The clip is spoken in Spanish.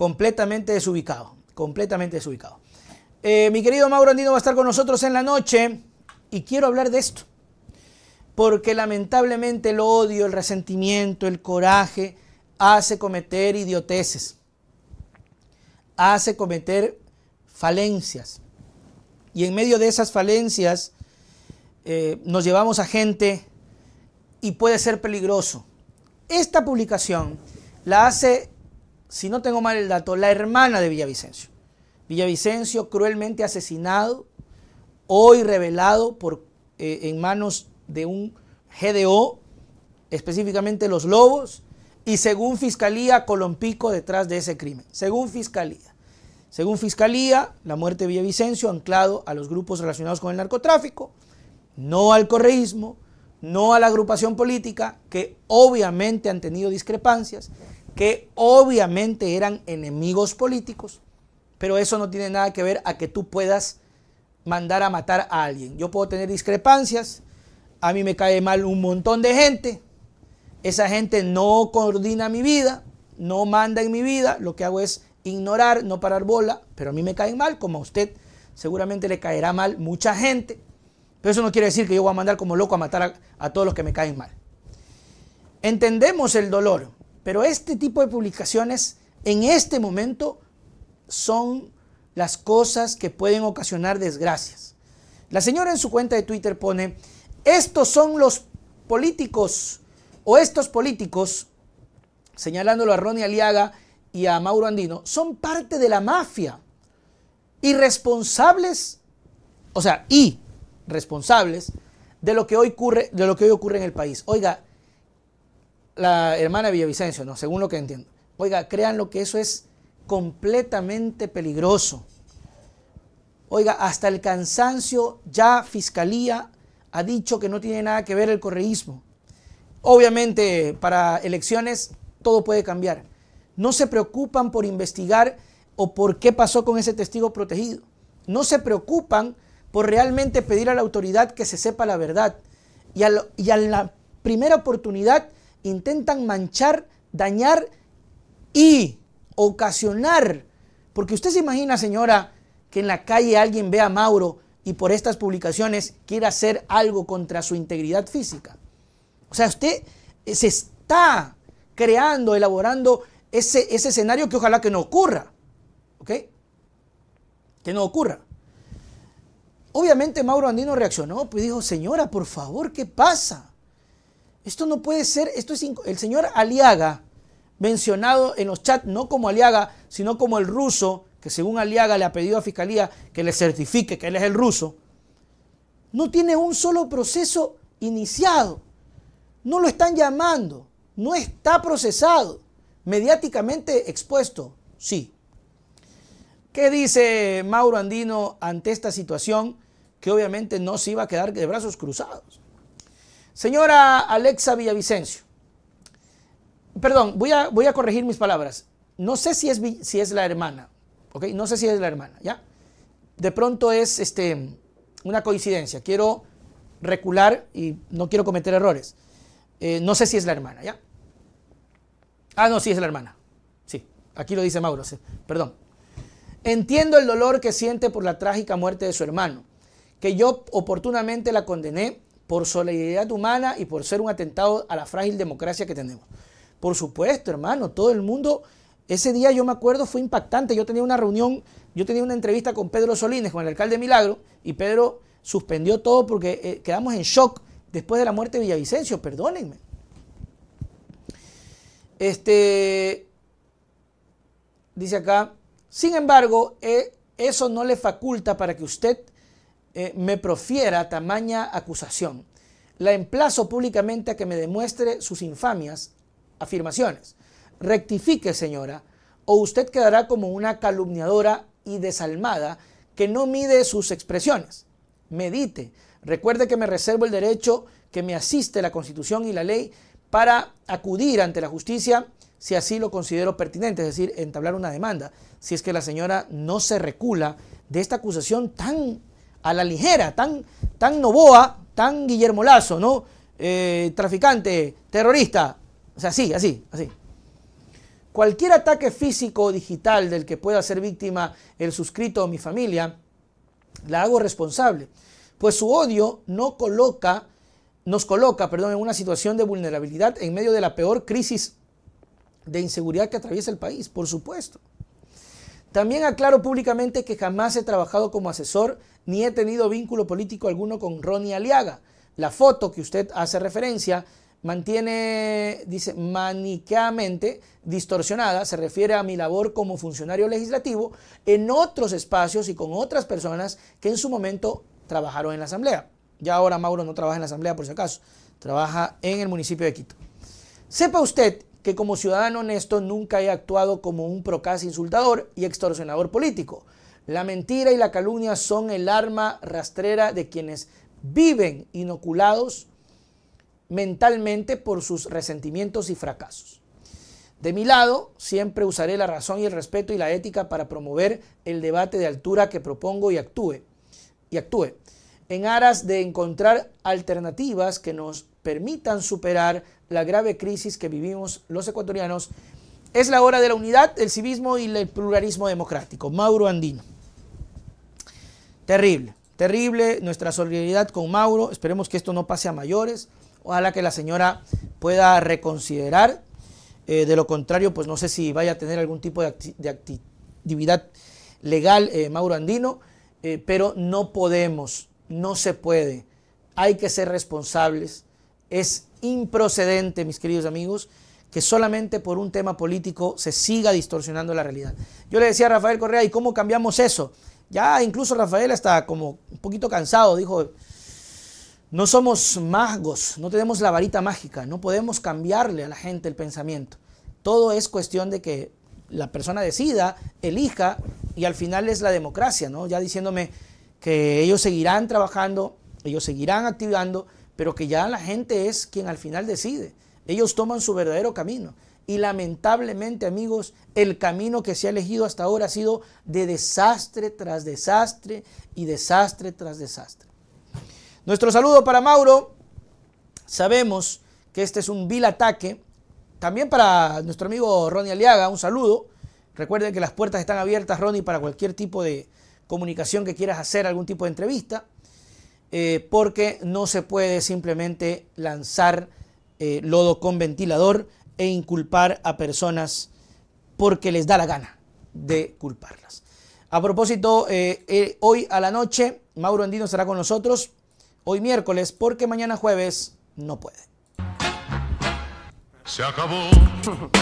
completamente desubicado, completamente desubicado. Eh, mi querido Mauro Andino va a estar con nosotros en la noche y quiero hablar de esto, porque lamentablemente el odio, el resentimiento, el coraje hace cometer idioteces, hace cometer falencias. Y en medio de esas falencias eh, nos llevamos a gente y puede ser peligroso. Esta publicación la hace si no tengo mal el dato, la hermana de Villavicencio. Villavicencio cruelmente asesinado, hoy revelado eh, en manos de un GDO, específicamente los Lobos, y según Fiscalía, Colompico detrás de ese crimen. Según Fiscalía. Según Fiscalía, la muerte de Villavicencio anclado a los grupos relacionados con el narcotráfico, no al correísmo, no a la agrupación política, que obviamente han tenido discrepancias, que obviamente eran enemigos políticos, pero eso no tiene nada que ver a que tú puedas mandar a matar a alguien. Yo puedo tener discrepancias, a mí me cae mal un montón de gente, esa gente no coordina mi vida, no manda en mi vida, lo que hago es ignorar, no parar bola, pero a mí me caen mal, como a usted seguramente le caerá mal mucha gente, pero eso no quiere decir que yo voy a mandar como loco a matar a, a todos los que me caen mal. Entendemos el dolor, pero este tipo de publicaciones en este momento son las cosas que pueden ocasionar desgracias. La señora en su cuenta de Twitter pone, estos son los políticos o estos políticos, señalándolo a Ronnie Aliaga y a Mauro Andino, son parte de la mafia y responsables, o sea, y responsables de lo que hoy ocurre, de lo que hoy ocurre en el país. Oiga, la hermana Villavicencio, ¿no? según lo que entiendo. Oiga, créanlo que eso es completamente peligroso. Oiga, hasta el cansancio ya Fiscalía ha dicho que no tiene nada que ver el correísmo. Obviamente para elecciones todo puede cambiar. No se preocupan por investigar o por qué pasó con ese testigo protegido. No se preocupan por realmente pedir a la autoridad que se sepa la verdad. Y a, la primera oportunidad intentan manchar, dañar y ocasionar. Porque usted se imagina, señora, que en la calle alguien ve a Mauro y por estas publicaciones quiera hacer algo contra su integridad física. O sea, usted eh, se está creando, elaborando ese, ese escenario que ojalá que no ocurra. ¿Ok? Que no ocurra. Obviamente Mauro Andino reaccionó, pues dijo, señora, por favor, ¿qué pasa? Esto no puede ser, esto es el señor Aliaga, mencionado en los chats, no como Aliaga, sino como el ruso, que según Aliaga le ha pedido a Fiscalía que le certifique que él es el ruso, no tiene un solo proceso iniciado. No lo están llamando, no está procesado, mediáticamente expuesto, sí. ¿Qué dice Mauro Andino ante esta situación que obviamente no se iba a quedar de brazos cruzados? Señora Alexa Villavicencio, perdón, voy a, voy a corregir mis palabras. No sé si es, si es la hermana, ¿ok? No sé si es la hermana, ¿ya? De pronto es este, una coincidencia. Quiero recular y no quiero cometer errores. Eh, no sé si es la hermana, ¿ya? Ah, no, sí es la hermana. Sí, aquí lo dice Mauro, perdón. Entiendo el dolor que siente por la trágica muerte de su hermano, que yo oportunamente la condené por solidaridad humana y por ser un atentado a la frágil democracia que tenemos. Por supuesto, hermano, todo el mundo, ese día yo me acuerdo fue impactante, yo tenía una reunión, yo tenía una entrevista con Pedro Solines, con el alcalde Milagro, y Pedro suspendió todo porque eh, quedamos en shock después de la muerte de Villavicencio, perdónenme. Este, dice acá, sin embargo, eh, eso no le faculta para que usted eh, me profiera tamaña acusación. La emplazo públicamente a que me demuestre sus infamias afirmaciones. Rectifique, señora, o usted quedará como una calumniadora y desalmada que no mide sus expresiones. Medite. Recuerde que me reservo el derecho que me asiste la Constitución y la ley para acudir ante la justicia si así lo considero pertinente, es decir, entablar una demanda, si es que la señora no se recula de esta acusación tan a la ligera, tan, tan Novoa, tan Guillermo Lazo, ¿no? Eh, traficante, terrorista. O sea, así, así, así. Cualquier ataque físico o digital del que pueda ser víctima el suscrito o mi familia, la hago responsable, pues su odio no coloca, nos coloca perdón, en una situación de vulnerabilidad en medio de la peor crisis de inseguridad que atraviesa el país, por supuesto. También aclaro públicamente que jamás he trabajado como asesor ni he tenido vínculo político alguno con Ronnie Aliaga. La foto que usted hace referencia mantiene, dice, maniqueamente distorsionada, se refiere a mi labor como funcionario legislativo en otros espacios y con otras personas que en su momento trabajaron en la Asamblea. Ya ahora Mauro no trabaja en la Asamblea por si acaso, trabaja en el municipio de Quito. Sepa usted que como ciudadano honesto nunca he actuado como un procaz insultador y extorsionador político. La mentira y la calumnia son el arma rastrera de quienes viven inoculados mentalmente por sus resentimientos y fracasos. De mi lado, siempre usaré la razón y el respeto y la ética para promover el debate de altura que propongo y actúe, y actúe en aras de encontrar alternativas que nos permitan superar la grave crisis que vivimos los ecuatorianos, es la hora de la unidad, el civismo y el pluralismo democrático. Mauro Andino. Terrible, terrible nuestra solidaridad con Mauro. Esperemos que esto no pase a mayores. Ojalá que la señora pueda reconsiderar. Eh, de lo contrario, pues no sé si vaya a tener algún tipo de, actividad legal eh, Mauro Andino. Eh, pero no podemos, no se puede. Hay que ser responsables es improcedente, mis queridos amigos, que solamente por un tema político se siga distorsionando la realidad. Yo le decía a Rafael Correa, ¿y cómo cambiamos eso? Ya incluso Rafael está como un poquito cansado, dijo, no somos magos, no tenemos la varita mágica, no podemos cambiarle a la gente el pensamiento. Todo es cuestión de que la persona decida, elija, y al final es la democracia, ¿no? Ya diciéndome que ellos seguirán trabajando, ellos seguirán activando, pero que ya la gente es quien al final decide. Ellos toman su verdadero camino. Y lamentablemente, amigos, el camino que se ha elegido hasta ahora ha sido de desastre tras desastre y desastre tras desastre. Nuestro saludo para Mauro. Sabemos que este es un vil ataque. También para nuestro amigo Ronnie Aliaga, un saludo. Recuerden que las puertas están abiertas, Ronnie, para cualquier tipo de comunicación que quieras hacer, algún tipo de entrevista. Eh, porque no se puede simplemente lanzar eh, lodo con ventilador e inculpar a personas porque les da la gana de culparlas. A propósito, eh, hoy a la noche Mauro Andino estará con nosotros, hoy miércoles, porque mañana jueves no puede. Se acabó.